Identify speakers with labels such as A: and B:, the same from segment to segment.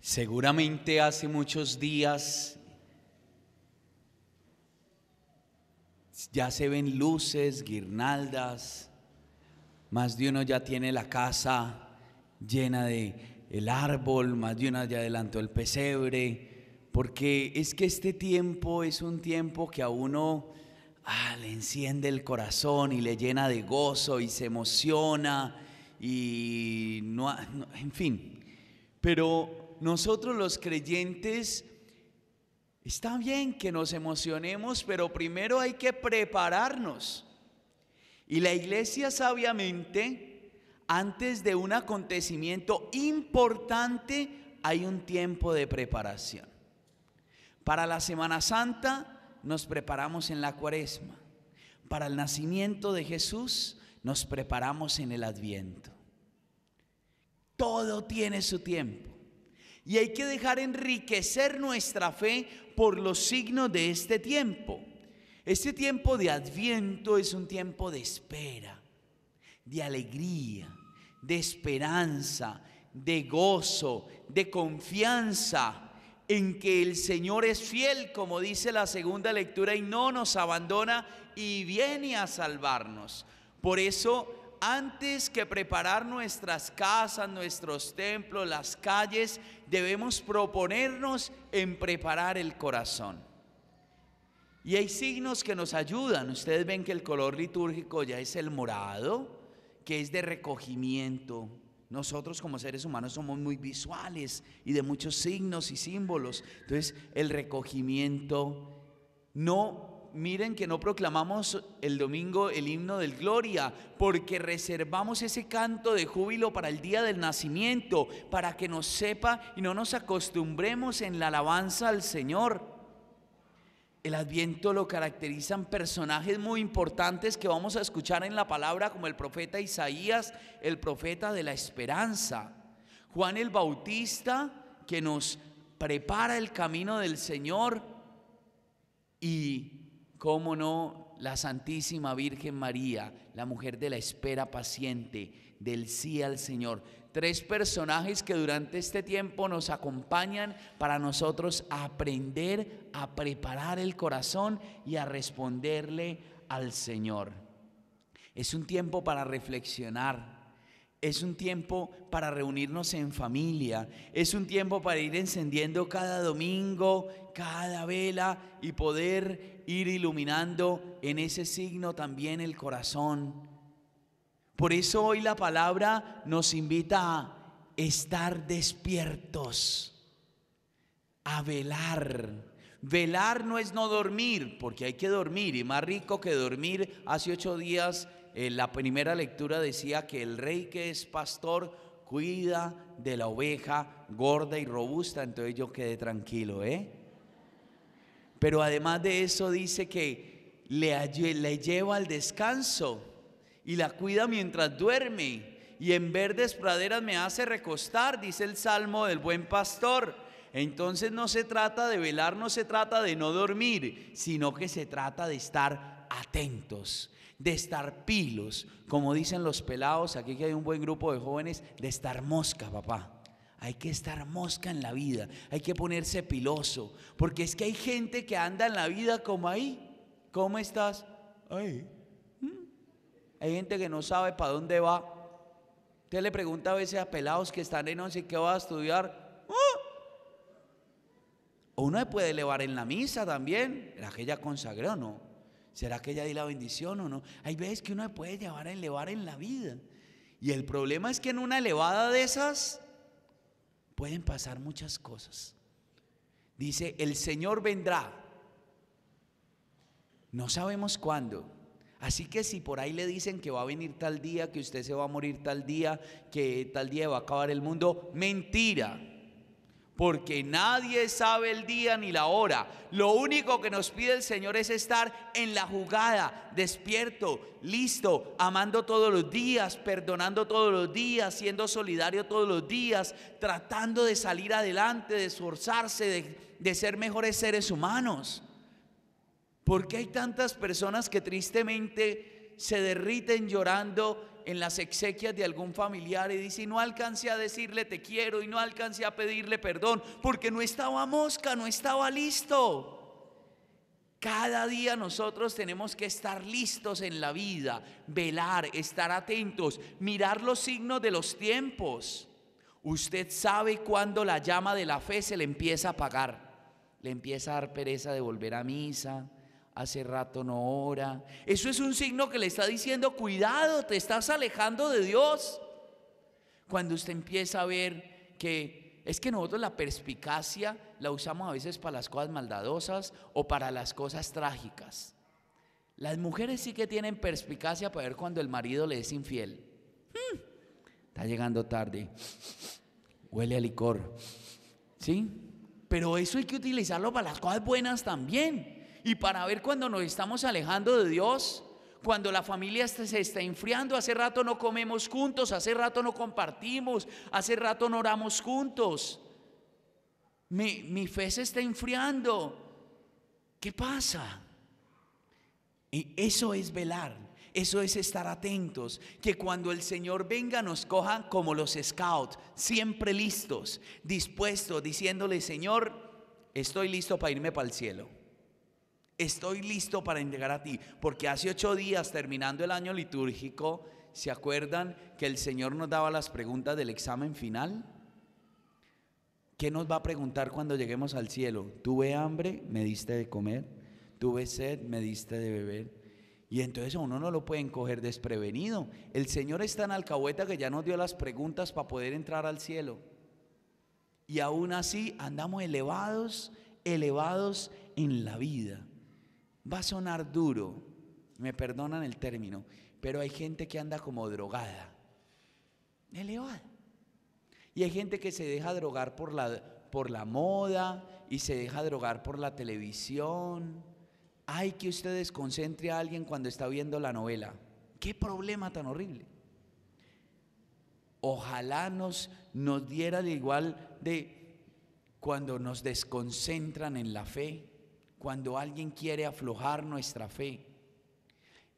A: Seguramente hace muchos días ya se ven luces, guirnaldas, más de uno ya tiene la casa llena de el árbol, más de uno ya adelantó el pesebre, porque es que este tiempo es un tiempo que a uno ah, le enciende el corazón y le llena de gozo y se emociona y no en fin, pero nosotros los creyentes, está bien que nos emocionemos, pero primero hay que prepararnos. Y la iglesia sabiamente, antes de un acontecimiento importante, hay un tiempo de preparación. Para la Semana Santa nos preparamos en la cuaresma. Para el nacimiento de Jesús nos preparamos en el adviento. Todo tiene su tiempo. Y hay que dejar enriquecer nuestra fe por los signos de este tiempo. Este tiempo de adviento es un tiempo de espera, de alegría, de esperanza, de gozo, de confianza en que el Señor es fiel, como dice la segunda lectura, y no nos abandona y viene a salvarnos. Por eso antes que preparar nuestras casas, nuestros templos, las calles, debemos proponernos en preparar el corazón. Y hay signos que nos ayudan. Ustedes ven que el color litúrgico ya es el morado, que es de recogimiento. Nosotros como seres humanos somos muy visuales y de muchos signos y símbolos. Entonces el recogimiento no miren que no proclamamos el domingo el himno del gloria, porque reservamos ese canto de júbilo para el día del nacimiento, para que nos sepa y no nos acostumbremos en la alabanza al Señor. El adviento lo caracterizan personajes muy importantes que vamos a escuchar en la palabra, como el profeta Isaías, el profeta de la esperanza. Juan el Bautista, que nos prepara el camino del Señor y cómo no, la Santísima Virgen María, la mujer de la espera paciente, del sí al Señor. Tres personajes que durante este tiempo nos acompañan para nosotros aprender a preparar el corazón y a responderle al Señor. Es un tiempo para reflexionar, es un tiempo para reunirnos en familia. Es un tiempo para ir encendiendo cada domingo, cada vela y poder ir iluminando en ese signo también el corazón. Por eso hoy la palabra nos invita a estar despiertos, a velar. Velar no es no dormir, porque hay que dormir, y más rico que dormir hace ocho días eh, la primera lectura decía que el rey que es pastor cuida de la oveja gorda y robusta, entonces yo quedé tranquilo, ¿eh? Pero además de eso dice que le lleva al descanso y la cuida mientras duerme y en verdes praderas me hace recostar, dice el Salmo del buen pastor. Entonces no se trata de velar, no se trata de no dormir, sino que se trata de estar atentos de estar pilos, como dicen los pelados, aquí que hay un buen grupo de jóvenes, de estar mosca, papá. Hay que estar mosca en la vida, hay que ponerse piloso, porque es que hay gente que anda en la vida como ahí. ¿Cómo estás? Ahí. ¿Mm? Hay gente que no sabe para dónde va. Usted le pregunta a veces a pelados que están en no sé qué va a estudiar. ¡Ah! O uno puede elevar en la misa también, la que ella consagró, ¿no? ¿Será que ya di la bendición o no? Hay veces que uno puede llevar a elevar en la vida. Y el problema es que en una elevada de esas pueden pasar muchas cosas. Dice, el Señor vendrá. No sabemos cuándo. Así que si por ahí le dicen que va a venir tal día, que usted se va a morir tal día, que tal día va a acabar el mundo, mentira porque nadie sabe el día ni la hora. Lo único que nos pide el Señor es estar en la jugada, despierto, listo, amando todos los días, perdonando todos los días, siendo solidario todos los días, tratando de salir adelante, de esforzarse, de, ser mejores seres humanos. Porque hay tantas personas que tristemente se derriten llorando en las exequias de algún familiar y dice, no alcancé a decirle te quiero y no alcancé a pedirle perdón porque no estaba mosca, no estaba listo. Cada día nosotros tenemos que estar listos en la vida, velar, estar atentos, mirar los signos de los tiempos. Usted sabe cuando la llama de la fe se le empieza a apagar. Le empieza a dar pereza de volver a misa, hace rato no ora. Eso es un signo que le está diciendo, cuidado, te estás alejando de Dios. Cuando usted empieza a ver que es que nosotros la perspicacia la usamos a veces para las cosas maldadosas o para las cosas trágicas. Las mujeres sí que tienen perspicacia para ver cuando el marido le es infiel. Hmm, está llegando tarde. Huele a licor. ¿Sí? Pero eso hay que utilizarlo para las cosas buenas también y para ver cuando nos estamos alejando de Dios, cuando la familia se está enfriando, hace rato no comemos juntos, hace rato no compartimos, hace rato no oramos juntos. Mi, fe se está enfriando. ¿Qué pasa? Y eso es velar, eso es estar atentos, que cuando el Señor venga nos coja como los scouts, siempre listos, dispuestos, diciéndole, Señor, estoy listo para irme para el cielo estoy listo para entregar a ti, porque hace ocho días, terminando el año litúrgico, ¿se acuerdan que el Señor nos daba las preguntas del examen final? ¿Qué nos va a preguntar cuando lleguemos al cielo? Tuve hambre, me diste de comer, tuve sed, me diste de beber. Y entonces uno no lo puede encoger desprevenido. El Señor está en alcahueta que ya nos dio las preguntas para poder entrar al cielo. Y aún así andamos elevados, elevados en la vida. Va a sonar duro, me perdonan el término, pero hay gente que anda como drogada, elevada. Y hay gente que se deja drogar por la, por la moda y se deja drogar por la televisión. Hay que usted desconcentre a alguien cuando está viendo la novela. Qué problema tan horrible. Ojalá nos, nos diera igual de cuando nos desconcentran en la fe, cuando alguien quiere aflojar nuestra fe.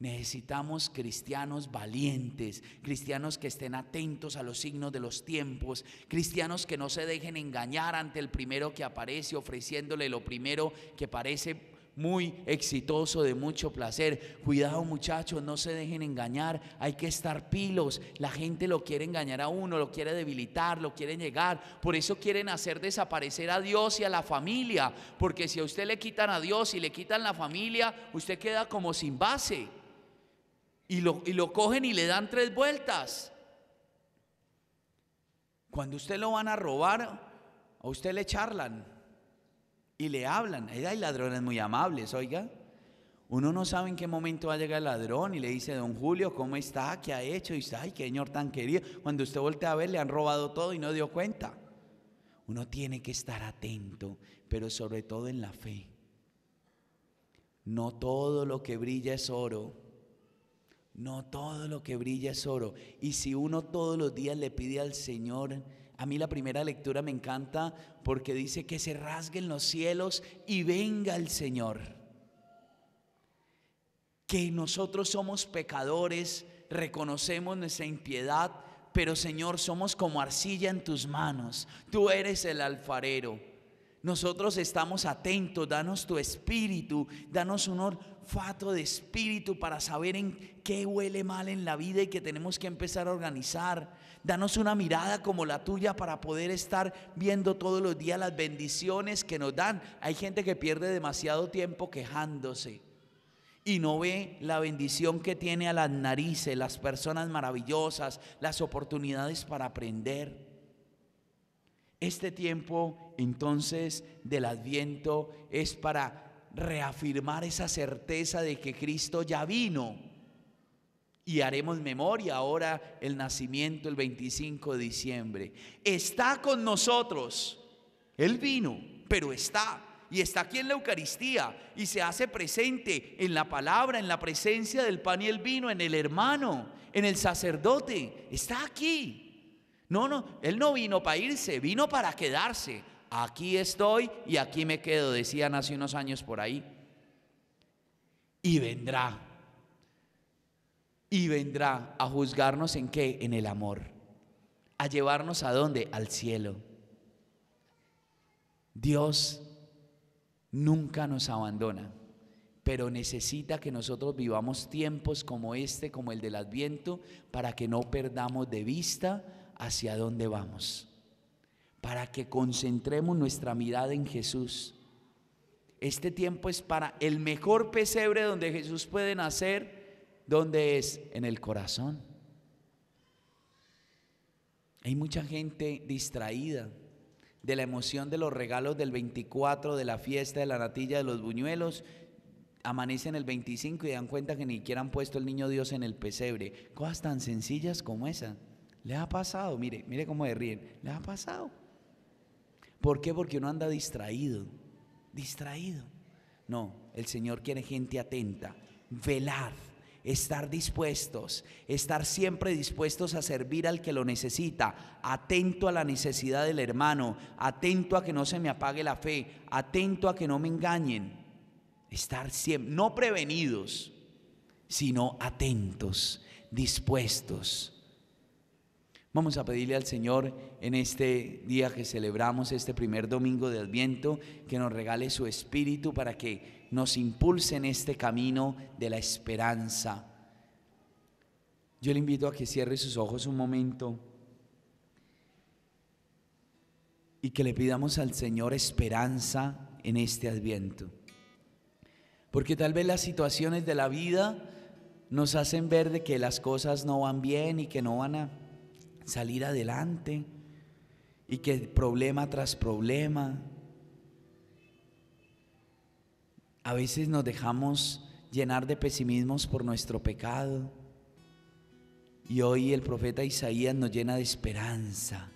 A: Necesitamos cristianos valientes, cristianos que estén atentos a los signos de los tiempos, cristianos que no se dejen engañar ante el primero que aparece ofreciéndole lo primero que parece muy exitoso, de mucho placer. Cuidado muchachos, no se dejen engañar, hay que estar pilos. La gente lo quiere engañar a uno, lo quiere debilitar, lo quiere llegar. Por eso quieren hacer desaparecer a Dios y a la familia, porque si a usted le quitan a Dios y le quitan la familia, usted queda como sin base. Y lo, lo cogen y le dan tres vueltas. Cuando usted lo van a robar, a usted le charlan y le hablan. Hay ladrones muy amables, oiga. Uno no sabe en qué momento va a llegar el ladrón y le dice, don Julio, ¿cómo está? ¿Qué ha hecho? Y dice, ay, qué señor tan querido. Cuando usted voltea a ver, le han robado todo y no dio cuenta. Uno tiene que estar atento, pero sobre todo en la fe. No todo lo que brilla es oro. No todo lo que brilla es oro. Y si uno todos los días le pide al Señor, a mí la primera lectura me encanta porque dice que se rasguen los cielos y venga el Señor. Que nosotros somos pecadores, reconocemos nuestra impiedad, pero Señor, somos como arcilla en tus manos. Tú eres el alfarero nosotros estamos atentos, danos tu espíritu, danos un olfato de espíritu para saber en qué huele mal en la vida y que tenemos que empezar a organizar. Danos una mirada como la tuya para poder estar viendo todos los días las bendiciones que nos dan. Hay gente que pierde demasiado tiempo quejándose y no ve la bendición que tiene a las narices, las personas maravillosas, las oportunidades para aprender. Este tiempo entonces del adviento es para reafirmar esa certeza de que Cristo ya vino. Y haremos memoria ahora el nacimiento el 25 de diciembre. Está con nosotros. Él vino, pero está. Y está aquí en la Eucaristía y se hace presente en la palabra, en la presencia del pan y el vino, en el hermano, en el sacerdote. Está aquí. No, no, Él no vino para irse, vino para quedarse. Aquí estoy y aquí me quedo, decían hace unos años por ahí. Y vendrá. Y vendrá a juzgarnos en qué? En el amor. A llevarnos a dónde? Al cielo. Dios nunca nos abandona, pero necesita que nosotros vivamos tiempos como este, como el del Adviento, para que no perdamos de vista hacia dónde vamos, para que concentremos nuestra mirada en Jesús. Este tiempo es para el mejor pesebre donde Jesús puede nacer, donde es en el corazón. Hay mucha gente distraída de la emoción de los regalos del 24, de la fiesta, de la natilla, de los buñuelos, amanecen el 25 y dan cuenta que ni siquiera han puesto el niño Dios en el pesebre. Cosas tan sencillas como esa. Le ha pasado, mire, mire cómo de ríen. Le ha pasado. ¿Por qué? Porque uno anda distraído. Distraído. No, el Señor quiere gente atenta, velar, estar dispuestos, estar siempre dispuestos a servir al que lo necesita, atento a la necesidad del hermano, atento a que no se me apague la fe, atento a que no me engañen. Estar siempre, no prevenidos, sino atentos, dispuestos Vamos a pedirle al Señor en este día que celebramos, este primer domingo de Adviento, que nos regale su espíritu para que nos impulse en este camino de la esperanza. Yo le invito a que cierre sus ojos un momento y que le pidamos al Señor esperanza en este Adviento. Porque tal vez las situaciones de la vida nos hacen ver de que las cosas no van bien y que no van a salir adelante y que problema tras problema. A veces nos dejamos llenar de pesimismos por nuestro pecado. Y hoy el profeta Isaías nos llena de esperanza.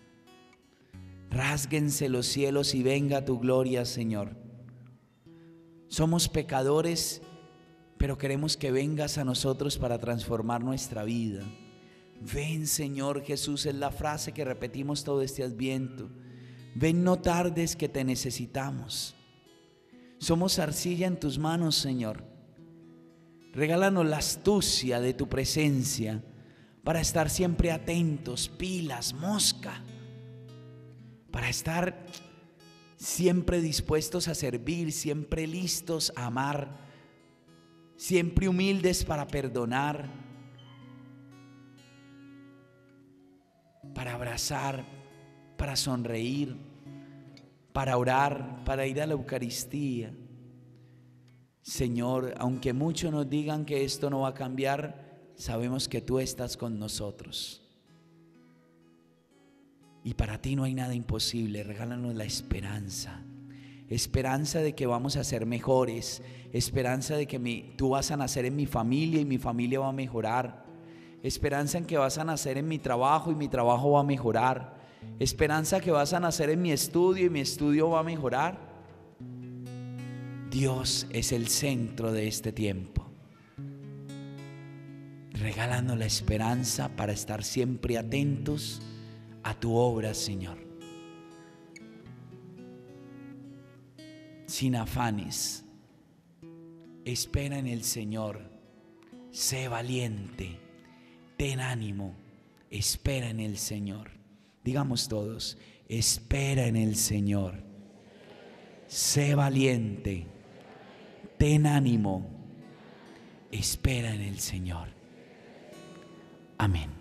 A: Rásguense los cielos y venga tu gloria, Señor. Somos pecadores, pero queremos que vengas a nosotros para transformar nuestra vida. Ven Señor Jesús es la frase que repetimos todo este adviento. Ven no tardes que te necesitamos. Somos arcilla en tus manos, Señor. Regálanos la astucia de tu presencia para estar siempre atentos, pilas, mosca, para estar siempre dispuestos a servir, siempre listos a amar, siempre humildes para perdonar para abrazar, para sonreír, para orar, para ir a la Eucaristía. Señor, aunque muchos nos digan que esto no va a cambiar, sabemos que tú estás con nosotros. Y para ti no hay nada imposible. Regálanos la esperanza. Esperanza de que vamos a ser mejores. Esperanza de que tú vas a nacer en mi familia y mi familia va a mejorar esperanza en que vas a nacer en mi trabajo y mi trabajo va a mejorar, esperanza que vas a nacer en mi estudio y mi estudio va a mejorar. Dios es el centro de este tiempo, regalando la esperanza para estar siempre atentos a tu obra, Señor. Sin afanes, espera en el Señor, sé valiente ten ánimo, espera en el Señor. Digamos todos, espera en el Señor. Sé valiente, ten ánimo, espera en el Señor. Amén.